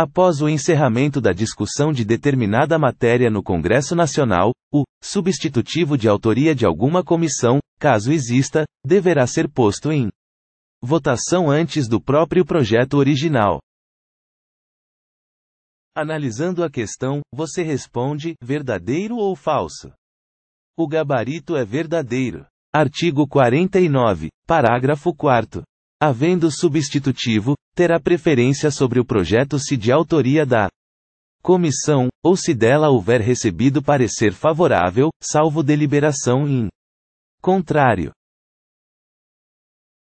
Após o encerramento da discussão de determinada matéria no Congresso Nacional, o substitutivo de autoria de alguma comissão, caso exista, deverá ser posto em votação antes do próprio projeto original. Analisando a questão, você responde: verdadeiro ou falso? O gabarito é verdadeiro. Artigo 49, parágrafo 4. Havendo substitutivo, terá preferência sobre o projeto se de autoria da comissão, ou se dela houver recebido parecer favorável, salvo deliberação em contrário.